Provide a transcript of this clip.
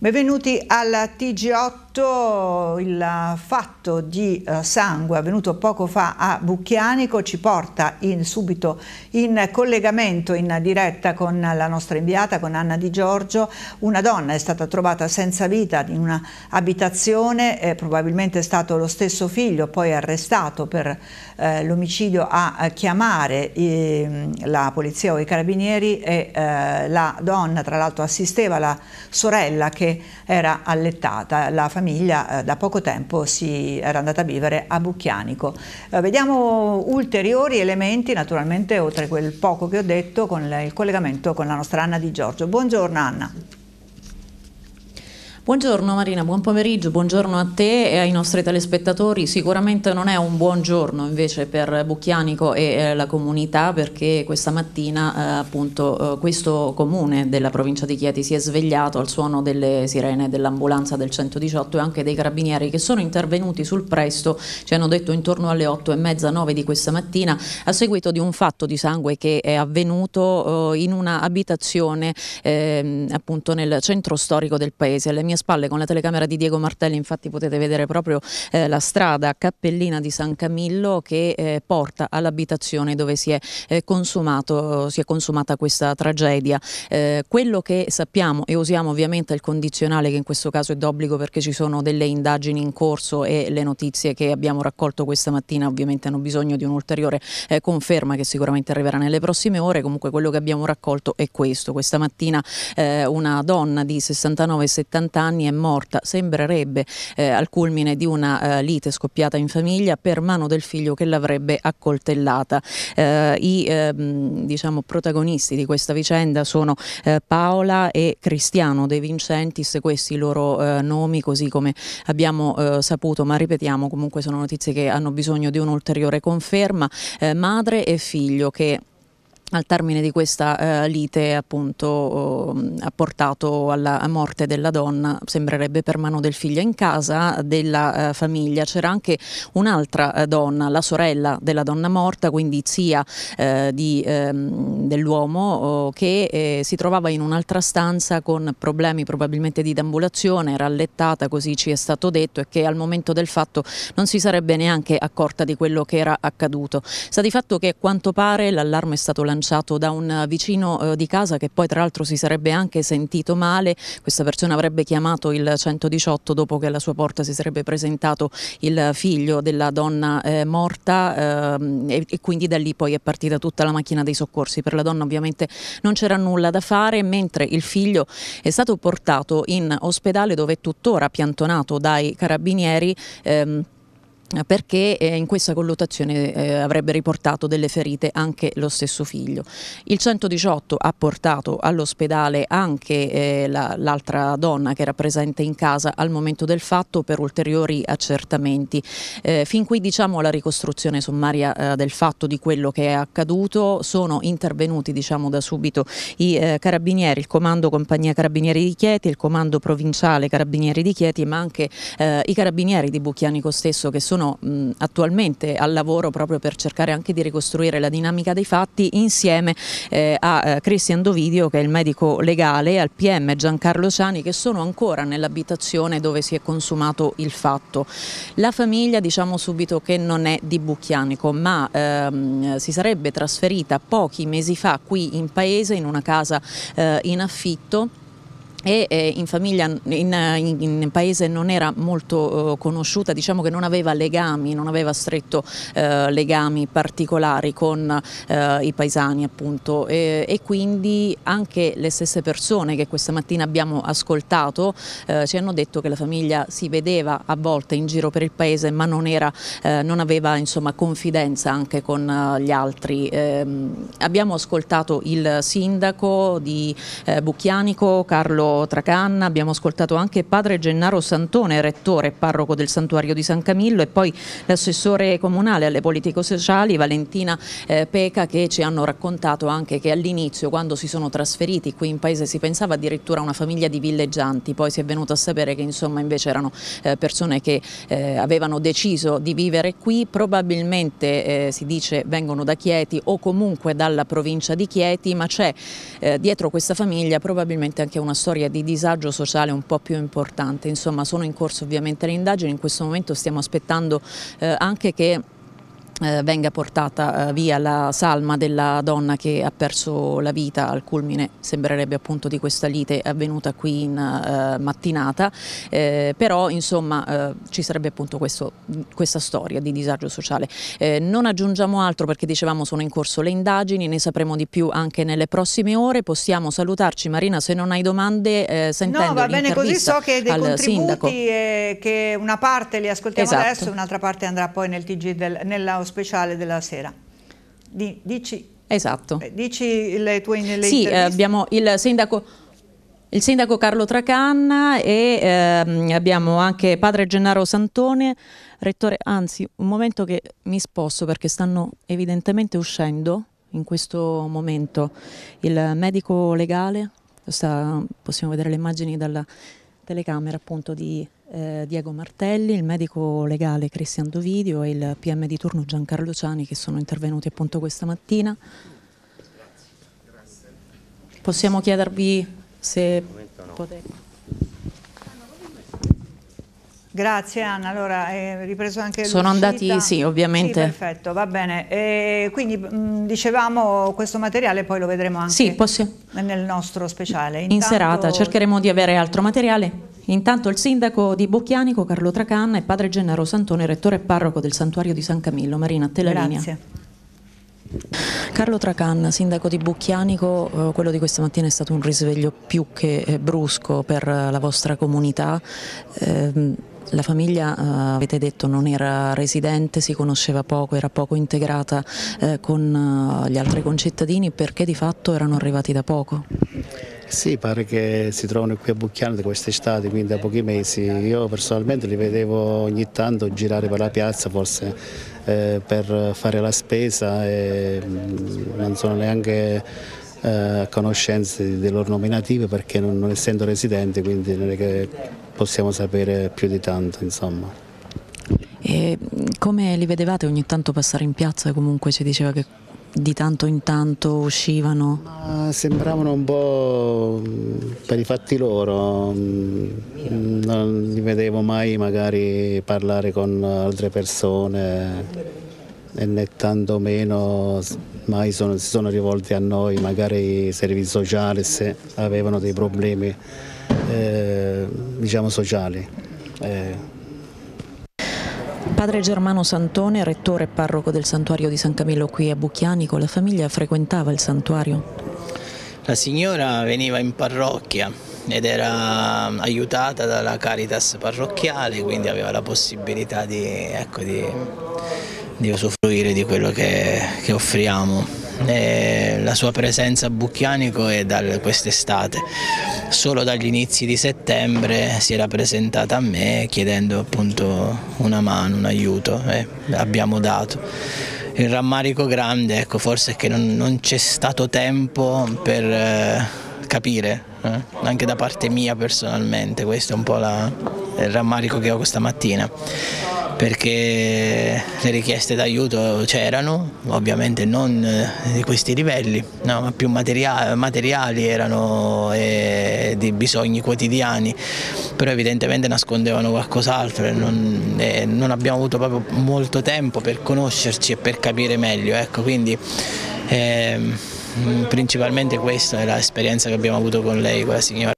Benvenuti alla TG8 Soprattutto il fatto di eh, sangue avvenuto poco fa a Bucchianico ci porta in, subito in collegamento in diretta con la nostra inviata, con Anna Di Giorgio. Una donna è stata trovata senza vita in un'abitazione, eh, probabilmente è stato lo stesso figlio poi arrestato per eh, l'omicidio a chiamare eh, la polizia o i carabinieri e eh, la donna tra l'altro assisteva la sorella che era allettata. La famiglia famiglia eh, da poco tempo si era andata a vivere a Bucchianico. Eh, vediamo ulteriori elementi, naturalmente oltre quel poco che ho detto, con il collegamento con la nostra Anna Di Giorgio. Buongiorno Anna. Buongiorno Marina, buon pomeriggio, buongiorno a te e ai nostri telespettatori. Sicuramente non è un buon giorno invece per Bucchianico e eh, la comunità perché questa mattina eh, appunto eh, questo comune della provincia di Chieti si è svegliato al suono delle sirene dell'ambulanza del 118 e anche dei carabinieri che sono intervenuti sul presto, ci hanno detto intorno alle 8 e mezza, 9 di questa mattina a seguito di un fatto di sangue che è avvenuto eh, in una abitazione ehm, appunto nel centro storico del paese. Le mie spalle con la telecamera di Diego Martelli infatti potete vedere proprio eh, la strada Cappellina di San Camillo che eh, porta all'abitazione dove si è, eh, consumato, si è consumata questa tragedia. Eh, quello che sappiamo e usiamo ovviamente il condizionale che in questo caso è d'obbligo perché ci sono delle indagini in corso e le notizie che abbiamo raccolto questa mattina ovviamente hanno bisogno di un'ulteriore eh, conferma che sicuramente arriverà nelle prossime ore, comunque quello che abbiamo raccolto è questo. Questa mattina eh, una donna di 69-70 anni anni è morta, sembrerebbe eh, al culmine di una eh, lite scoppiata in famiglia per mano del figlio che l'avrebbe accoltellata. Eh, I ehm, diciamo, protagonisti di questa vicenda sono eh, Paola e Cristiano De Vincentis, questi i loro eh, nomi così come abbiamo eh, saputo, ma ripetiamo comunque sono notizie che hanno bisogno di un'ulteriore conferma, madre e figlio che al termine di questa eh, lite appunto eh, ha portato alla morte della donna, sembrerebbe per mano del figlio in casa della eh, famiglia. C'era anche un'altra eh, donna, la sorella della donna morta, quindi zia eh, ehm, dell'uomo oh, che eh, si trovava in un'altra stanza con problemi probabilmente di deambulazione, era allettata, così ci è stato detto e che al momento del fatto non si sarebbe neanche accorta di quello che era accaduto. Sta di fatto che a quanto pare l'allarme è stato lanciato lanciato da un vicino eh, di casa che poi tra l'altro si sarebbe anche sentito male, questa persona avrebbe chiamato il 118 dopo che alla sua porta si sarebbe presentato il figlio della donna eh, morta ehm, e, e, quindi da lì poi è partita tutta la macchina dei soccorsi. Per la donna ovviamente non c'era nulla da fare, mentre il figlio è stato portato in ospedale dove è tuttora piantonato dai carabinieri. Ehm, perché eh, in questa colluttazione eh, avrebbe riportato delle ferite anche lo stesso figlio. Il 118 ha portato all'ospedale anche eh, l'altra donna che era presente in casa al momento del fatto per ulteriori accertamenti. fin qui diciamo la ricostruzione sommaria del fatto di quello che è accaduto, sono intervenuti diciamo da subito i carabinieri, il comando compagnia carabinieri di Chieti, il comando provinciale carabinieri di Chieti ma anche i carabinieri di Bucchianico stesso che sono sono mh, attualmente al lavoro proprio per cercare anche di ricostruire la dinamica dei fatti insieme eh, a eh, Cristian Dovidio che è il medico legale e al PM Giancarlo Ciani che sono ancora nell'abitazione dove si è consumato il fatto. La famiglia diciamo subito che non è di Bucchianico ma ehm, si sarebbe trasferita pochi mesi fa qui in paese in una casa eh, in affitto e eh, in famiglia, in, in, paese non era molto uh, conosciuta, diciamo che non aveva legami, non aveva stretto uh, legami particolari con uh, i paesani appunto e, e, quindi anche le stesse persone che questa mattina abbiamo ascoltato ci hanno detto che la famiglia si vedeva a volte in giro per il paese ma non, era, non aveva insomma, confidenza anche con gli altri. Ehm, abbiamo ascoltato il sindaco di Bucchianico, Carlo Tracanna, abbiamo ascoltato anche padre Gennaro Santone, rettore e parroco del santuario di San Camillo e poi l'assessore comunale alle politiche sociali Valentina eh, Peca che ci hanno raccontato anche che all'inizio quando si sono trasferiti qui in paese si pensava addirittura a una famiglia di villeggianti, poi si è venuto a sapere che insomma invece erano eh, persone che eh, avevano deciso di vivere qui, probabilmente eh, si dice vengono da Chieti o comunque dalla provincia di Chieti, ma c'è eh, dietro questa famiglia probabilmente anche una storia storia di disagio sociale un po' più importante. Insomma sono in corso ovviamente le indagini, in questo momento stiamo aspettando eh, anche che eh, venga portata eh, via la salma della donna che ha perso la vita al culmine sembrerebbe appunto di questa lite avvenuta qui in eh, mattinata eh, però insomma uh, ci sarebbe appunto questo, questa storia di disagio sociale eh, non aggiungiamo altro perché dicevamo sono in corso le indagini ne sapremo di più anche nelle prossime ore possiamo salutarci Marina se non hai domande eh, sentendo no va bene così so che dei contributi sindaco. che una parte li ascoltiamo esatto. adesso un'altra parte andrà poi nel TG del, nella speciale della sera. Di, dici, esatto. Eh, dici le tue le Sì, eh, abbiamo il sindaco... Il sindaco Carlo Tracanna e eh, abbiamo anche padre Gennaro Santone, rettore, anzi un momento che mi sposto perché stanno evidentemente uscendo in questo momento il medico legale, sta, possiamo vedere le immagini dalla telecamera appunto di eh, Diego Martelli, il medico legale Cristian Dovidio e il PM di turno Giancarlo Ciani che sono intervenuti appunto questa mattina. Possiamo chiedervi se no. potete... Grazie Anna, allora è eh, ripreso anche Sono andati, sì, ovviamente. Sì, perfetto, va bene. E quindi mh, mm, dicevamo questo materiale poi lo vedremo anche sì, nel nostro speciale. Intanto... In serata cercheremo di avere altro materiale. Intanto il sindaco di Bocchianico, Carlo Tracanna, e padre Gennaro Santone, rettore e parroco del santuario di San Camillo. Marina, te la Grazie. linea. Carlo Tracanna, sindaco di Bucchianico, eh, quello di questa mattina è stato un risveglio più che eh, brusco per eh, la vostra comunità. Ehm, la famiglia, avete detto, non era residente, si conosceva poco, era poco integrata con gli altri concittadini perché di fatto erano arrivati da poco. Sì, pare che si trovano qui a Bucchiano da quest'estate, quindi da pochi mesi. Io personalmente li vedevo ogni tanto girare per la piazza, forse eh, per fare la spesa e mm, non sono neanche eh, a conoscenza dei loro nominativi perché non, non essendo residenti, quindi non è che possiamo sapere più di tanto, insomma. E mm, come li vedevate ogni tanto passare in piazza? Comunque si diceva che di tanto in tanto uscivano? Ma sembravano un po' per i fatti loro, non li vedevo mai magari parlare con altre persone e né tanto meno mai sono, si sono rivolti a noi, magari i servizi sociali se avevano dei problemi eh, diciamo sociali. Eh. Padre Germano Santone, rettore e parroco del santuario di San Camillo qui a Bucchiani, con la famiglia frequentava il santuario? La signora veniva in parrocchia ed era um, aiutata dalla Caritas parrocchiale, quindi aveva la possibilità di, ecco, di, di usufruire di quello che, che offriamo eh, la sua presenza a Bucchianico è da quest'estate. Solo dagli inizi di settembre si era presentata a me chiedendo appunto una mano, un aiuto e eh, abbiamo dato il rammarico grande ecco, forse è che non, non c'è stato tempo per eh, capire, eh? anche da parte mia personalmente, questo è un po' la, il rammarico che ho questa mattina perché le richieste d'aiuto c'erano, ovviamente non eh, di questi livelli, no, ma più materia materiali, erano eh, di bisogni quotidiani, però evidentemente nascondevano qualcos'altro e non, eh, non, abbiamo avuto proprio molto tempo per conoscerci e per capire meglio, ecco, quindi eh, principalmente questa è l'esperienza che abbiamo avuto con lei, con la signora.